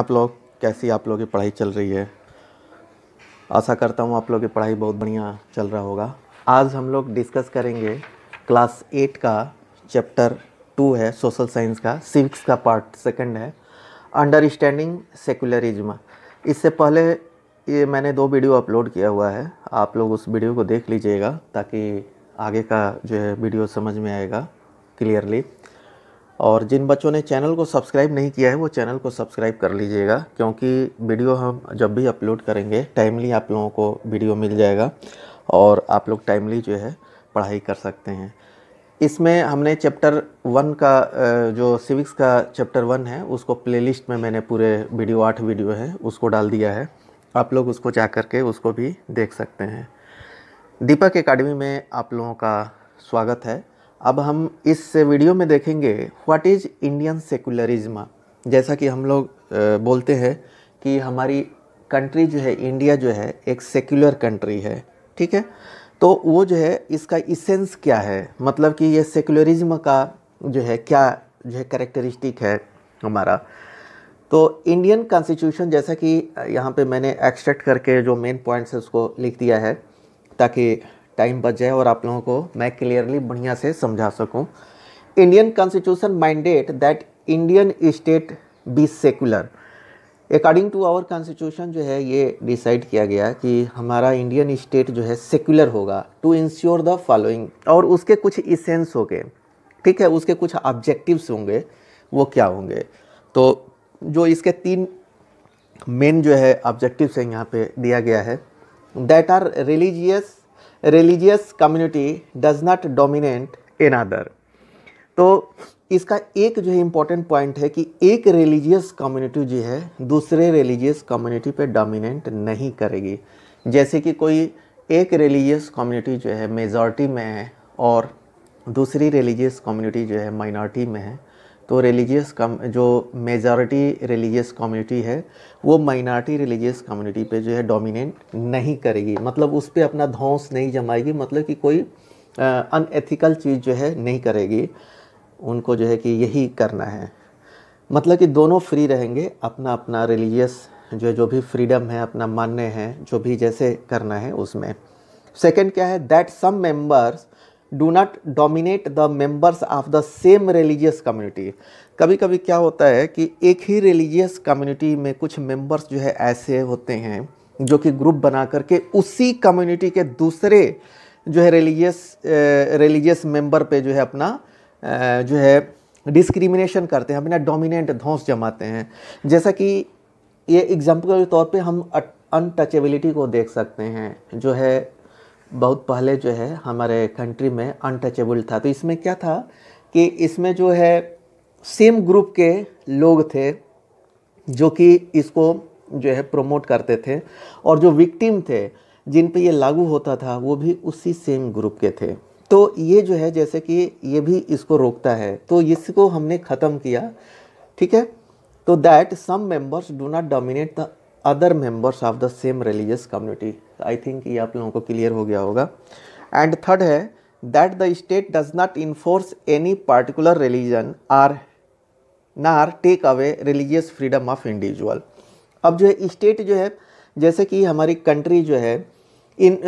आप लोग कैसी आप लोग की पढ़ाई चल रही है आशा करता हूँ आप लोग की पढ़ाई बहुत बढ़िया चल रहा होगा आज हम लोग डिस्कस करेंगे क्लास एट का चैप्टर टू है सोशल साइंस का सिविक्स का पार्ट सेकंड है अंडरस्टैंडिंग सेकुलरिज्म इससे पहले ये मैंने दो वीडियो अपलोड किया हुआ है आप लोग उस वीडियो को देख लीजिएगा ताकि आगे का जो है वीडियो समझ में आएगा क्लियरली और जिन बच्चों ने चैनल को सब्सक्राइब नहीं किया है वो चैनल को सब्सक्राइब कर लीजिएगा क्योंकि वीडियो हम जब भी अपलोड करेंगे टाइमली आप लोगों को वीडियो मिल जाएगा और आप लोग टाइमली जो है पढ़ाई कर सकते हैं इसमें हमने चैप्टर वन का जो सिविक्स का चैप्टर वन है उसको प्लेलिस्ट में मैंने पूरे वीडियो आठ वीडियो है उसको डाल दिया है आप लोग उसको जा कर के उसको भी देख सकते हैं दीपक एकेडमी में आप लोगों का स्वागत है अब हम इस वीडियो में देखेंगे व्हाट इज़ इंडियन सेकुलरिज्म जैसा कि हम लोग बोलते हैं कि हमारी कंट्री जो है इंडिया जो है एक सेक्युलर कंट्री है ठीक है तो वो जो है इसका इसेंस क्या है मतलब कि ये सेकुलरिज्म का जो है क्या जो है करेक्टरिस्टिक है हमारा तो इंडियन कॉन्स्टिट्यूशन जैसा कि यहाँ पे मैंने एक्सट्रैक्ट करके जो मेन पॉइंट्स है उसको लिख दिया है ताकि टाइम बच जाए और आप लोगों को मैं क्लियरली बढ़िया से समझा सकूं Indian constitution minded that Indian state be secular according to our constitution जो है ये डिसाइड किया गया कि हमारा इंडियन स्टेट जो है सेकुलर होगा टू इंश्योर द फॉलोइंग और उसके कुछ इसेंस हो गए ठीक है उसके कुछ ऑब्जेक्टिव्स होंगे वो क्या होंगे तो जो इसके तीन मेन जो है ऑब्जेक्टिव्स हैं यहाँ पे दिया गया है that are religious community does not dominate in other तो इसका एक जो है इम्पोर्टेंट पॉइंट है कि एक रिलीजियस कम्युनिटी जो है दूसरे रिलीजियस कम्युनिटी पे डोमिनेट नहीं करेगी जैसे कि कोई एक रिलीजियस कम्युनिटी जो है मेजॉरिटी में है और दूसरी रिलीजियस कम्युनिटी जो है माइनॉरिटी में है तो रिलीजियस कम जो मेजॉरिटी रिलीजियस कम्युनिटी है वो माइनॉरिटी रिलीजियस कम्युनिटी पे जो है डोमिनेट नहीं करेगी मतलब उस पर अपना धौंस नहीं जमाएगी मतलब कि कोई अनएथिकल चीज़ जो है नहीं करेगी उनको जो है कि यही करना है मतलब कि दोनों फ्री रहेंगे अपना अपना रिलीजियस जो है जो भी फ्रीडम है अपना मान्य है जो भी जैसे करना है उसमें सेकंड क्या है that some members do not dominate the members of the same religious community कभी कभी क्या होता है कि एक ही रिलीजियस कम्युनिटी में कुछ मेंबर्स जो है ऐसे होते हैं जो कि ग्रुप बना करके उसी कम्युनिटी के दूसरे जो है रिलीजियस रिलीजियस मेंबर पे जो है अपना जो है डिस्क्रिमिनेशन करते हैं अपना डोमिनेंट धौंस जमाते हैं जैसा कि ये एग्जाम्पल के तौर पे हम अनटचेबिलिटी को देख सकते हैं जो है बहुत पहले जो है हमारे कंट्री में अनटचेबल था तो इसमें क्या था कि इसमें जो है सेम ग्रुप के लोग थे जो कि इसको जो है प्रमोट करते थे और जो विक्टिम थे जिन पे ये लागू होता था वो भी उसी सेम ग्रुप के थे तो ये जो है जैसे कि ये भी इसको रोकता है तो इसको हमने ख़त्म किया ठीक है तो that some members do not dominate the other members of the same religious community I think ये आप लोगों को क्लियर हो गया होगा एंड थर्ड है that the state does not enforce any particular religion or nor take away religious freedom of individual अब जो है स्टेट जो है जैसे कि हमारी कंट्री जो है in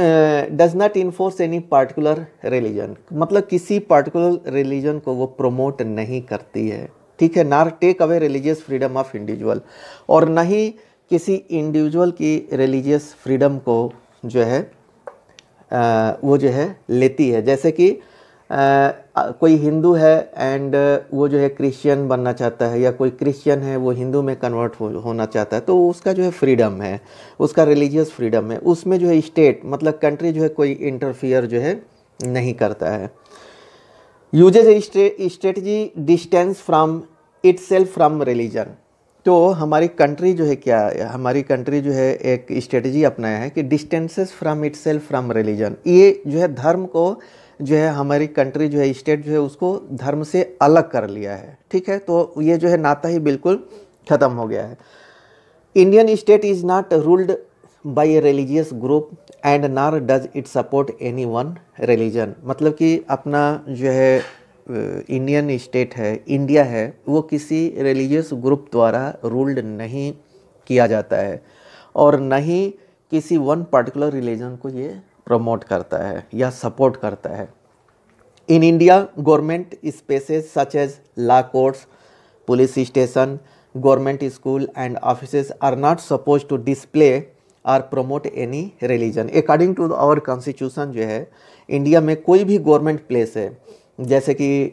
does not enforce any particular religion मतलब किसी पार्टिकुलर रिलीजन को वो प्रमोट नहीं करती है ठीक है nor take away religious freedom of individual और ना ही किसी इंडिविजुअल की रिलीजियस फ्रीडम को जो है आ, वो जो है लेती है जैसे कि आ, कोई हिंदू है एंड वो जो है क्रिश्चियन बनना चाहता है या कोई क्रिश्चियन है वो हिंदू में कन्वर्ट हो, होना चाहता है तो उसका जो है फ्रीडम है उसका रिलीजियस फ्रीडम है उसमें जो है स्टेट मतलब कंट्री जो है कोई इंटरफियर जो है नहीं करता है uses strategy distance from itself from religion तो हमारी कंट्री जो है क्या हमारी कंट्री जो है एक स्ट्रेटजी अपनाया है कि distances from it from religion ये जो है धर्म को जो है हमारी कंट्री जो है स्टेट जो है उसको धर्म से अलग कर लिया है ठीक है तो ये जो है नाता ही बिल्कुल ख़त्म हो गया है Indian state is not ruled by a religious group and nor does it support any one religion मतलब कि अपना जो है इंडियन स्टेट है इंडिया है वो किसी रिलीजियस ग्रुप द्वारा रूल्ड नहीं किया जाता है और न ही किसी वन पर्टिकुलर रिलीजन को ये प्रमोट करता है या सपोर्ट करता है in India government spaces such as law courts police station government school and office are not suppose to display or promote any religion according to our constitution जो है India में कोई भी गवर्नमेंट प्लेस है जैसे कि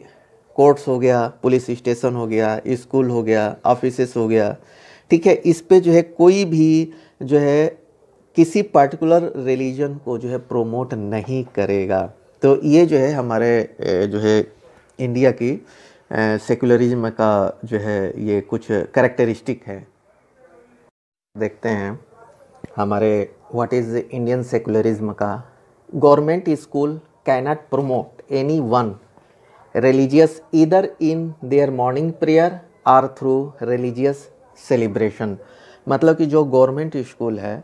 कोर्ट्स हो गया पुलिस स्टेशन हो गया स्कूल हो गया ऑफिसेस हो गया ठीक है इस पे जो है कोई भी जो है किसी पर्टिकुलर रिलीजन को जो है प्रोमोट नहीं करेगा तो ये जो है हमारे जो है इंडिया की सेकुलरिज्म का जो है ये कुछ करेक्टरिस्टिक है देखते हैं हमारे व्हाट इज़ इंडियन सेकुलरिज्म का government school cannot promote any one religious either in their morning prayer or through religious celebration. मतलब कि जो गवर्नमेंट स्कूल है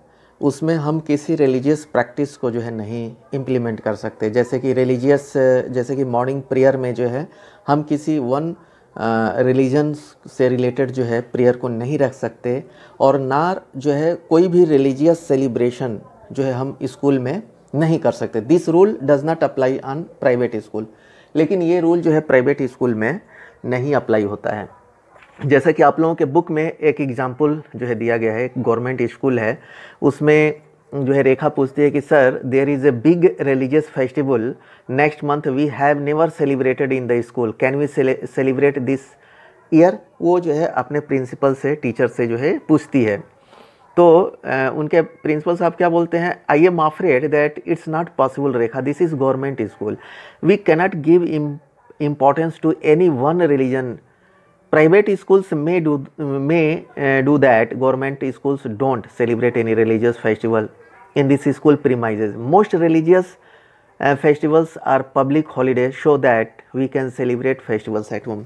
उसमें हम किसी रिलीजियस प्रैक्टिस को जो है नहीं इम्प्लीमेंट कर सकते जैसे कि रिलीजियस जैसे कि मॉर्निंग प्रेयर में जो है हम किसी वन रिलीजन से रिलेटेड जो है प्रेयर को नहीं रख सकते और ना जो है कोई भी रिलीजियस सेलिब्रेशन जो है हम स्कूल में नहीं कर सकते this rule does not apply on private school लेकिन ये रूल जो है प्राइवेट स्कूल में नहीं अप्लाई होता है जैसा कि आप लोगों के बुक में एक एग्ज़ाम्पल जो है दिया गया है एक गवर्नमेंट स्कूल है उसमें जो है रेखा पूछती है कि sir there is a big religious festival next month we have never celebrated in the school can we celebrate this year वो जो है अपने प्रिंसिपल से टीचर से जो है पूछती है तो उनके प्रिंसिपल साहब क्या बोलते हैं I am afraid that it's not possible Rekha this is government school we cannot give importance to any one religion private schools may do may do that government schools don't celebrate any religious festival in this school premise most religious festivals are public holiday so that we can celebrate festivals at home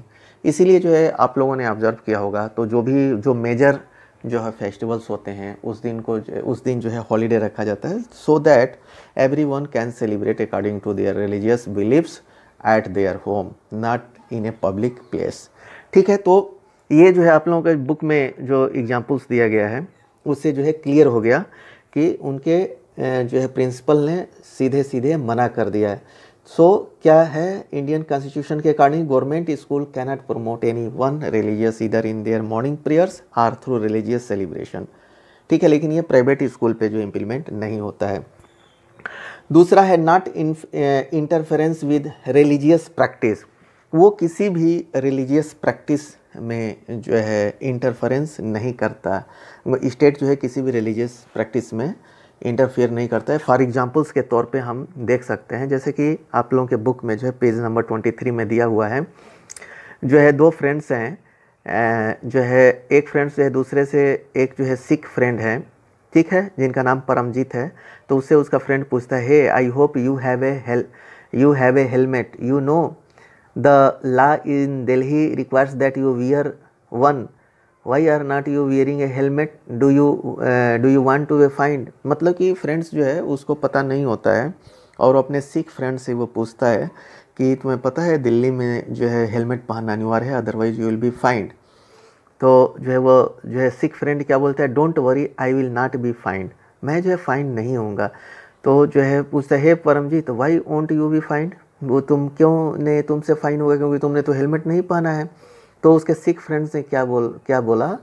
इसीलिए जो है आप लोगों ने observe किया होगा तो जो भी जो मेजर जो है फेस्टिवल्स होते हैं उस दिन को उस दिन जो है हॉलीडे रखा जाता है so that every one can celebrate according to their religious beliefs at their home not in a public place ठीक है तो ये जो है आप लोगों के बुक में जो एग्जाम्पल्स दिया गया है उससे जो है क्लियर हो गया कि उनके जो है प्रिंसिपल ने सीधे सीधे मना कर दिया है सो so, क्या है इंडियन कॉन्स्टिट्यूशन के according government school cannot promote any one religious इधर in their morning prayers are through religious celebration ठीक है लेकिन ये प्राइवेट स्कूल पे जो इम्प्लीमेंट नहीं होता है दूसरा है not interference with religious practice वो किसी भी रिलीजियस प्रैक्टिस में जो है इंटरफेरेंस नहीं करता स्टेट जो है किसी भी रिलीजियस प्रैक्टिस में इंटरफेयर नहीं करता है फॉर एग्जांपल्स के तौर पे हम देख सकते हैं जैसे कि आप लोगों के बुक में जो है पेज नंबर 23 में दिया हुआ है जो है दो फ्रेंड्स हैं जो है एक फ्रेंड्स जो है दूसरे से एक जो है सिख फ्रेंड है ठीक है जिनका नाम परमजीत है तो उससे उसका फ्रेंड पूछता है hey I hope you have a hel you have a helmet you know the law in Delhi requires that you wear one why are not you wearing a helmet do you do you want to find मतलब कि friends जो है उसको पता नहीं होता है और अपने सिख फ्रेंड से वो पूछता है कि तुम्हें पता है दिल्ली में जो है हेलमेट पहनना अनिवार्य है otherwise you will be find तो जो है वो जो है सिख फ्रेंड क्या बोलता है don't worry I will not be find मैं जो है फाइंड नहीं होऊंगा तो जो है पूछता है हे तो why won't you be find वो तुम क्यों ने तुमसे फाइन होगा क्योंकि तुमने तो हेलमेट नहीं पहना है तो उसके सिख फ्रेंड्स ने क्या बोल क्या बोला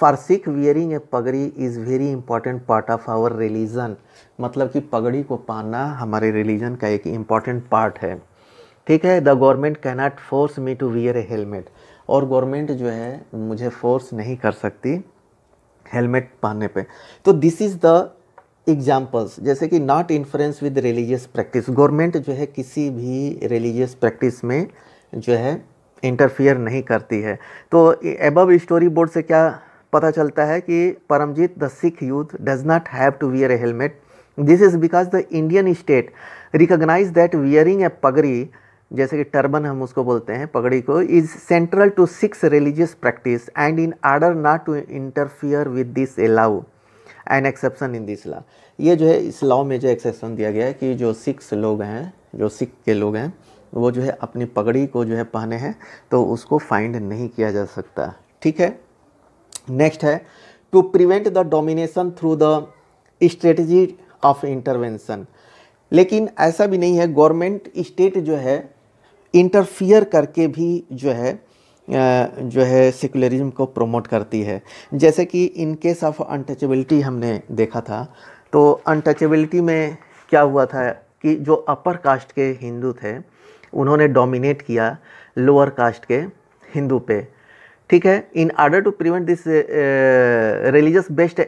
for Sikh wearing a pagri is very important part of our religion मतलब कि पगड़ी को पाना हमारे रिलीजन का एक इम्पॉर्टेंट पार्ट है ठीक है the government cannot force me to wear a helmet और गवर्नमेंट जो है मुझे फोर्स नहीं कर सकती हेलमेट पहनने पे तो दिस इज़ द एग्जाम्पल्स जैसे कि not influence with religious practice government जो है किसी भी रिलीजियस प्रैक्टिस में जो है इंटरफियर नहीं करती है तो एबव स्टोरी बोर्ड से क्या पता चलता है कि Paramjit the Sikh youth does not have to wear a helmet this is because the Indian state recognise that wearing a pagri जैसे कि टर्बन हम उसको बोलते हैं पगड़ी को is central to Sikhs religious practice and in order not to interfere with this a law and exception in this law ये जो है इस लॉ में जो एक्सेप्शन दिया गया है कि जो सिक्स लोग हैं जो सिख के लोग हैं वो जो है अपनी पगड़ी को जो है पहने हैं तो उसको फाइंड नहीं किया जा सकता ठीक है नेक्स्ट है to prevent the domination through the strategy of intervention लेकिन ऐसा भी नहीं है गवर्नमेंट स्टेट जो है इंटरफियर करके भी जो है जो है सेकुलरिज्म को प्रमोट करती है जैसे कि इन केस ऑफ अनटचेबिलिटी हमने देखा था तो अनटचेबिलिटी में क्या हुआ था कि जो अपर कास्ट के हिंदू थे उन्होंने डोमिनेट किया लोअर कास्ट के हिंदू पे ठीक है in order to prevent this religious based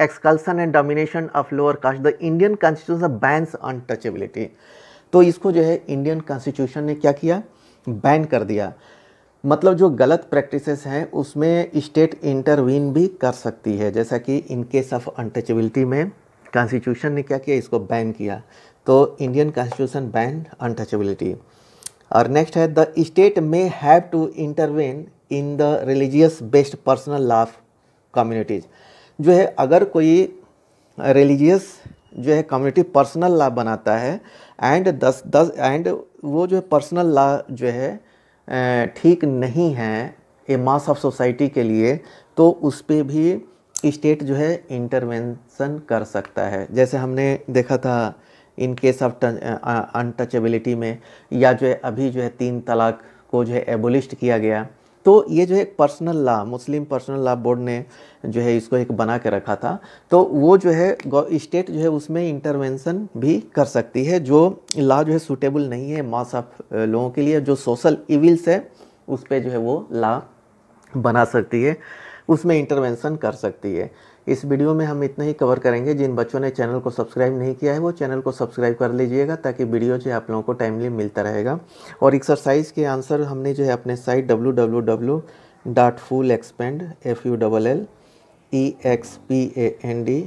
exclusion and domination of lower caste the Indian constitution bans untouchability तो इसको जो है इंडियन कॉन्स्टिट्यूशन ने क्या किया बैन कर दिया मतलब जो गलत प्रैक्टिसेस हैं उसमें स्टेट इंटरवीन भी कर सकती है जैसा कि इन केस ऑफ अनटचेबिलिटी में कॉन्स्टिट्यूशन ने क्या किया इसको बैन किया तो इंडियन कॉन्स्टिट्यूशन बैन अनटचेबिलिटी और नेक्स्ट है the state may have to intervene in the religious based personal law communities जो है अगर कोई रिलीजियस जो है कम्युनिटी पर्सनल लॉ बनाता है एंड दस दस एंड वो जो है पर्सनल लॉ जो है ठीक नहीं है ए मास ऑफ सोसाइटी के लिए तो उस पर भी स्टेट जो है इंटरवेंशन कर सकता है जैसे हमने देखा था इन केस ऑफ अनटचेबिलिटी में या जो है अभी जो है तीन तलाक को जो है एबोलिस्ट किया गया तो ये जो है एक personal law Muslim personal law board ने जो है इसको एक बना के रखा था तो वो जो है स्टेट जो है उसमें इंटरवेंशन भी कर सकती है जो लॉ जो है सूटेबल नहीं है मास ऑफ uh, लोगों के लिए जो सोशल इविल्स है उस पर जो है वो लॉ बना सकती है उसमें इंटरवेंशन कर सकती है इस वीडियो में हम इतना ही कवर करेंगे जिन बच्चों ने चैनल को सब्सक्राइब नहीं किया है वो चैनल को सब्सक्राइब कर लीजिएगा ताकि वीडियो जो है आप लोगों को टाइमली मिलता रहेगा और एक्सरसाइज के आंसर हमने जो है अपने site W W W dot full expand F U double L E X P A N D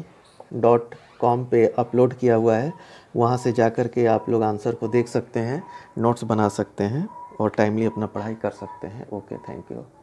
dot com पे अपलोड किया हुआ है वहाँ से जा कर के आप लोग आंसर को देख सकते हैं नोट्स बना सकते हैं और टाइमली अपना पढ़ाई कर सकते हैं ओके थैंक यू